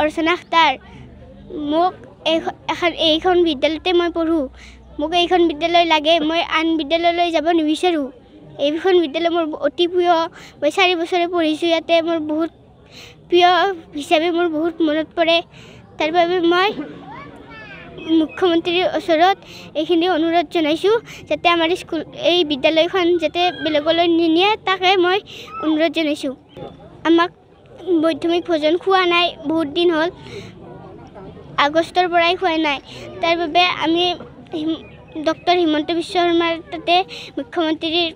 অৰ্চনা আখতাৰ মোক এখন এইখন বিদ্যালয়তে মই পঢ়োঁ মোক এইখন বিদ্যালয় লাগে মই আন বিদ্যালয়লৈ যাব নিবিচাৰোঁ এইখন বিদ্যালয় মোৰ অতি প্ৰিয় মই চাৰি বছৰে পঢ়িছোঁ ইয়াতে মোৰ বহুত প্ৰিয় হিচাপে মোৰ বহুত মনত পৰে তাৰ বাবে মই মুখ্যমন্ত্ৰীৰ ওচৰত এইখিনি অনুৰোধ জনাইছোঁ যাতে আমাৰ স্কুল এই বিদ্যালয়খন যাতে বেলেগলৈ নিনিয়ে তাকে মই অনুৰোধ জনাইছোঁ আমাক মধ্যমিক ভোজন খোৱা নাই বহুত দিন হ'ল আগষ্টৰ পৰাই খোৱা নাই তাৰ বাবে আমি ডক্টৰ হিমন্ত বিশ্ব শৰ্মাৰ তাতে মুখ্যমন্ত্ৰীৰ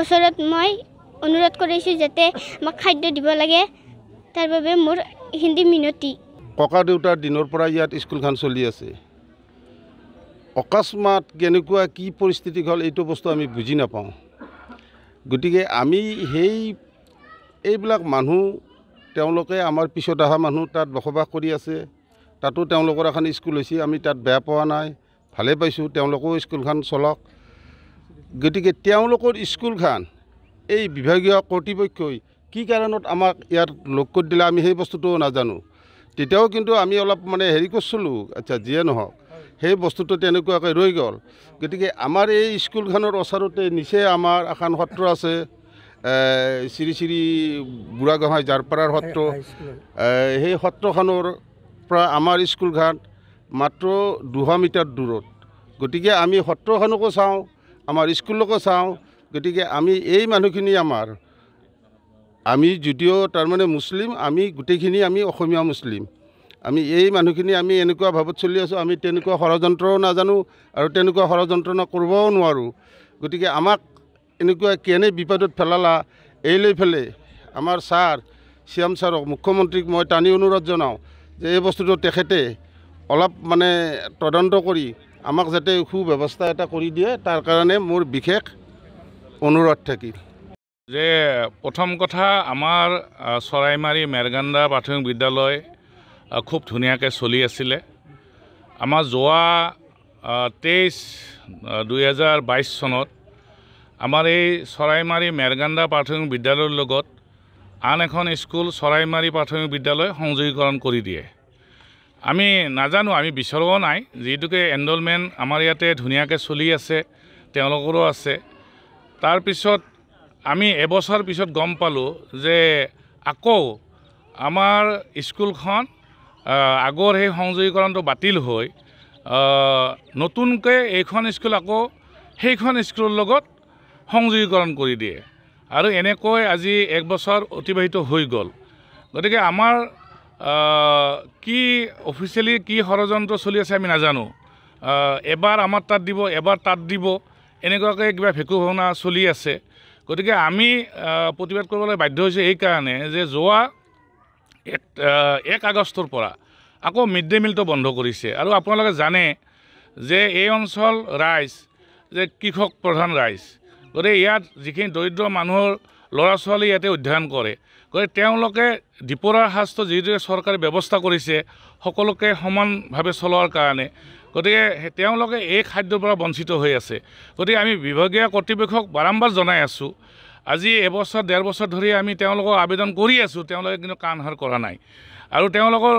ওচৰত মই অনুৰোধ কৰিছোঁ যাতে আমাক খাদ্য দিব লাগে তাৰ বাবে মোৰ এইখিনি মিনতি ককা দেউতাৰ দিনৰ পৰা ইয়াত স্কুলখন চলি আছে অকস্মাত কেনেকুৱা কি পৰিস্থিতি হ'ল এইটো বস্তু আমি বুজি নাপাওঁ গতিকে আমি সেই এইবিলাক মানুহ তেওঁলোকে আমাৰ পিছত অহা মানুহ তাত বসবাস কৰি আছে তাতো তেওঁলোকৰ এখন স্কুল হৈছে আমি তাত বেয়া পোৱা নাই ভালেই পাইছোঁ তেওঁলোকেও স্কুলখন চলক গতিকে তেওঁলোকৰ স্কুলখন এই বিভাগীয় কৰ্তৃপক্ষই কি কাৰণত আমাক ইয়াত লগ কৰি দিলে আমি সেই বস্তুটো নাজানো তেতিয়াও কিন্তু আমি অলপ মানে হেৰি কৰিছিলোঁ আচ্ছা যিয়ে নহওক সেই বস্তুটো তেনেকুৱাকৈ ৰৈ গ'ল গতিকে আমাৰ এই স্কুলখনৰ ওচৰতে নিচেই আমাৰ এখন সত্ৰ আছে শ্ৰী শ্ৰী বুঢ়াগোহাঁই জাৰপাৰাৰ সত্ৰ সেই সত্ৰখনৰ পৰা আমাৰ স্কুলখন মাত্ৰ দুশ মিটাৰ দূৰত গতিকে আমি সত্ৰখনকো চাওঁ আমাৰ স্কুলকো চাওঁ গতিকে আমি এই মানুহখিনি আমাৰ আমি যদিও তাৰমানে মুছলিম আমি গোটেইখিনি আমি অসমীয়া মুছলিম আমি এই মানুহখিনি আমি এনেকুৱা ভাৱত চলি আছোঁ আমি তেনেকুৱা ষড়যন্ত্ৰও নাজানো আৰু তেনেকুৱা ষড়যন্ত্ৰ কৰিবও নোৱাৰোঁ গতিকে আমাক এনেকুৱা কেনে বিপদত পেলালা এইলৈ ফেলে আমাৰ ছাৰ চি এম ছাৰক মুখ্যমন্ত্ৰীক মই টানি অনুৰোধ জনাওঁ যে এই বস্তুটো তেখেতে অলপ মানে তদন্ত কৰি আমাক যাতে সু ব্যৱস্থা এটা কৰি দিয়ে তাৰ কাৰণে মোৰ বিশেষ অনুৰোধ থাকিল যে প্ৰথম কথা আমাৰ চৰাইমাৰী মেৰগান্দা প্ৰাথমিক বিদ্যালয় খুব ধুনীয়াকৈ চলি আছিলে আমাৰ যোৱা তেইছ দুহেজাৰ বাইছ চনত আমাৰ এই চৰাইমাৰী মেৰগাণ্ডা প্ৰাথমিক বিদ্যালয়ৰ লগত আন এখন স্কুল চৰাইমাৰী প্ৰাথমিক বিদ্যালয় সংযোগীকৰণ কৰি দিয়ে আমি নাজানো আমি বিচৰাও নাই যিহেতুকে এনৰলমেণ্ট আমাৰ ইয়াতে ধুনীয়াকৈ চলি আছে তেওঁলোকৰো আছে তাৰপিছত আমি এবছৰ পিছত গম পালোঁ যে আকৌ আমাৰ স্কুলখন আগৰ সেই সংযোগীকৰণটো বাতিল হৈ নতুনকৈ এইখন স্কুল আকৌ সেইখন স্কুলৰ লগত সংযোগীকৰণ কৰি দিয়ে আৰু এনেকৈ আজি এক বছৰ অতিবাহিত হৈ গ'ল গতিকে আমাৰ কি অফিচিয়েলি কি ষড়যন্ত্ৰ চলি আছে আমি নাজানো এবাৰ আমাৰ তাত দিব এবাৰ তাত দিব এনেকুৱাকৈ কিবা ভেকু ভাওনা চলি আছে গতিকে আমি প্ৰতিবাদ কৰিবলৈ বাধ্য হৈছোঁ এইকাৰণে যে যোৱা এক এক আগষ্টৰ পৰা আকৌ মিড ডে মিলটো বন্ধ কৰিছে আৰু আপোনালোকে জানে যে এই অঞ্চল ৰাইজ যে কৃষক প্ৰধান ৰাইজ গতিকে ইয়াত যিখিনি দৰিদ্ৰ মানুহৰ ল'ৰা ছোৱালী ইয়াতে অধ্যয়ন কৰে গতিকে তেওঁলোকে দীপৰাৰ শাস্ত্ৰ যিদৰে চৰকাৰে ব্যৱস্থা কৰিছে সকলোকে সমানভাৱে চলোৱাৰ কাৰণে গতিকে তেওঁলোকে এই খাদ্যৰ পৰা বঞ্চিত হৈ আছে গতিকে আমি বিভাগীয় কৰ্তৃপক্ষক বাৰম্বাৰ জনাই আছোঁ আজি এবছৰ ডেৰ বছৰ ধৰি আমি তেওঁলোকক আবেদন কৰি আছোঁ তেওঁলোকে কিন্তু কাণ সাৰ কৰা নাই আৰু তেওঁলোকৰ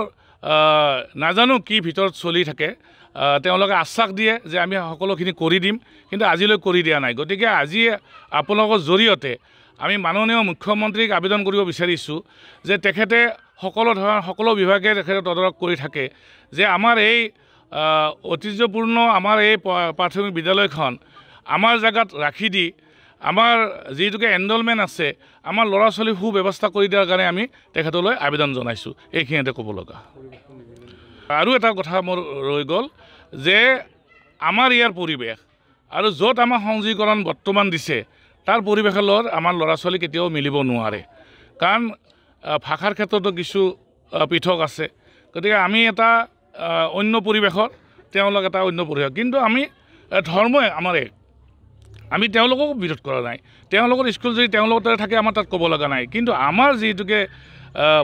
নাজানো কি ভিতৰত চলি থাকে তেওঁলোকে আশ্বাস দিয়ে যে আমি সকলোখিনি কৰি দিম কিন্তু আজিলৈ কৰি দিয়া নাই গতিকে আজি আপোনালোকৰ জৰিয়তে আমি মাননীয় মুখ্যমন্ত্ৰীক আবেদন কৰিব বিচাৰিছোঁ যে তেখেতে সকলো ধৰণৰ সকলো বিভাগে তেখেতে তদাৰক কৰি থাকে যে আমাৰ এই ঐতিহ্যপূৰ্ণ আমাৰ এই প্ৰাথমিক বিদ্যালয়খন আমাৰ জেগাত ৰাখি দি আমাৰ যিটোকে এনৰলমেণ্ট আছে আমাৰ ল'ৰা ছোৱালীক সু ব্যৱস্থা কৰি দিয়াৰ কাৰণে আমি তেখেতলৈ আবেদন জনাইছোঁ এইখিনিতে ক'ব লগা আৰু এটা কথা মোৰ ৰৈ গ'ল যে আমাৰ ইয়াৰ পৰিৱেশ আৰু য'ত আমাৰ সংযোগীকৰণ বৰ্তমান দিছে তাৰ পৰিৱেশৰ লগত আমাৰ ল'ৰা ছোৱালী কেতিয়াও মিলিব নোৱাৰে কাৰণ ভাষাৰ ক্ষেত্ৰতো কিছু পৃথক আছে গতিকে আমি এটা অন্য পৰিৱেশত তেওঁলোক এটা অন্য পৰিৱেশ কিন্তু আমি ধৰ্মই আমাৰ এক আমি তেওঁলোককো বিৰোধ কৰা নাই তেওঁলোকৰ স্কুল যদি তেওঁলোকৰ লগতে থাকে আমাৰ তাত ক'ব লগা নাই কিন্তু আমাৰ যিহেতুকে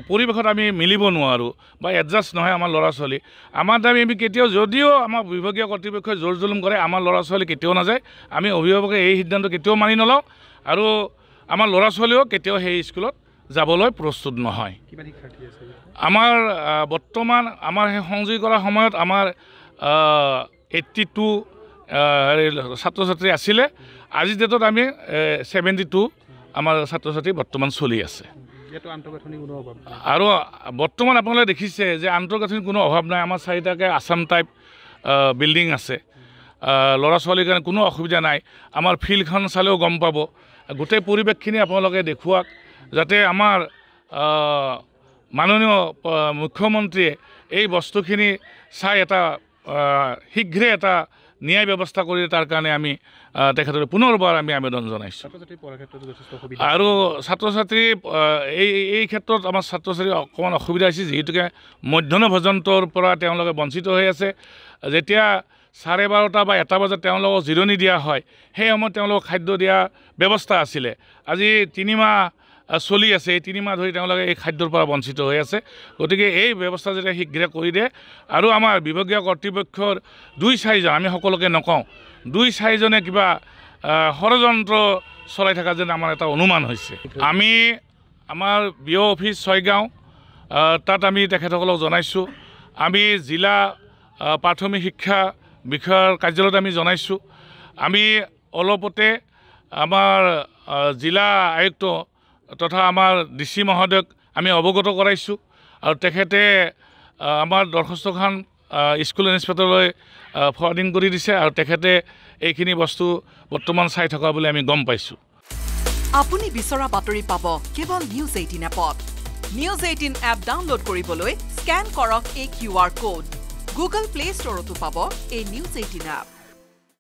পৰিৱেশত আমি মিলিব নোৱাৰোঁ বা এডজাষ্ট নহয় আমাৰ ল'ৰা ছোৱালী আমাৰ দাবী আমি কেতিয়াও যদিও আমাৰ বিভাগীয় কৰ্তৃপক্ষই জোৰ জুলুম কৰে আমাৰ ল'ৰা ছোৱালী কেতিয়াও নাযায় আমি অভিভাৱকে এই সিদ্ধান্ত কেতিয়াও মানি নলওঁ আৰু আমাৰ ল'ৰা ছোৱালীও কেতিয়াও সেই স্কুলত যাবলৈ প্ৰস্তুত নহয় আমাৰ বৰ্তমান আমাৰ সেই সংযোগী কৰাৰ সময়ত আমাৰ এইট্টি টু হেৰি ছাত্ৰ ছাত্ৰী আছিলে আজি ডেটত আমি ছেভেণ্টি টু আমাৰ ছাত্ৰ ছাত্ৰী বৰ্তমান চলি আছে আৰু বৰ্তমান আপোনালোকে দেখিছে যে আন্তঃগাঁথনিৰ কোনো অভাৱ নাই আমাৰ চাৰিটাকৈ আছাম টাইপ বিল্ডিং আছে ল'ৰা ছোৱালীৰ কাৰণে কোনো অসুবিধা নাই আমাৰ ফিল্ডখন চালেও গম পাব গোটেই পৰিৱেশখিনি আপোনালোকে দেখুৱাওক যাতে আমাৰ মাননীয় মুখ্যমন্ত্ৰীয়ে এই বস্তুখিনি চাই এটা শীঘ্ৰে এটা ন্যায় ব্যৱস্থা কৰি তাৰ কাৰণে আমি তখন পুনৰবাৰ আমি আবেদন জনাইছোঁ আৰু ছাত্ৰ ছাত্ৰী এই এই ক্ষেত্ৰত আমাৰ ছাত্ৰ ছাত্ৰছাত্ৰী অকণমান অসুবিধা হৈছে যিহেতুকে মধ্যাহ্ন পৰা তেওঁলোকে বঞ্চিত হৈ আছে যেতিয়া চাৰে বাৰটা বা এটা বজাত তেওঁলোকক জিৰণি দিয়া হয় সেই সময়ত তেওঁলোকক খাদ্য দিয়া ব্যৱস্থা আছিলে আজি তিনিমাহ চলি আছে এই তিনিমাহ ধৰি তেওঁলোকে এই খাদ্যৰ পৰা বঞ্চিত হৈ আছে গতিকে এই ব্যৱস্থা যেতিয়া শীঘ্ৰে কৰি দিয়ে আৰু আমাৰ বিভাগীয় কৰ্তৃপক্ষৰ দুই চাৰিজন আমি সকলোকে নকওঁ দুই চাৰিজনে কিবা ষড়যন্ত্ৰ চলাই থকা যেন আমাৰ এটা অনুমান হৈছে আমি আমাৰ বি অ' অফিচ ছয়গাঁও তাত আমি তেখেতসকলক জনাইছোঁ আমি জিলা প্ৰাথমিক শিক্ষা বিষয়াৰ কাৰ্যালয়ত আমি জনাইছোঁ আমি অলপতে আমাৰ জিলা আয়ুক্ত তথা আমাৰ ডি চি মহোদয়ক আমি অৱগত কৰাইছোঁ আৰু তেখেতে আমাৰ দৰখাস্তখন স্কুল ইনস্পেক্টৰলৈ ফৰৱাৰ্ডিং কৰি দিছে আৰু তেখেতে এইখিনি বস্তু বৰ্তমান চাই থকা বুলি আমি গম পাইছোঁ আপুনি বিচৰা বাতৰি পাব কেৱল নিউজ এইটিন এপত নিউজ এইটিন এপ ডাউনলোড কৰিবলৈ স্কেন কৰক এই Q R code Google play ষ্টৰতো পাব এই নিউজ এইটিন এপ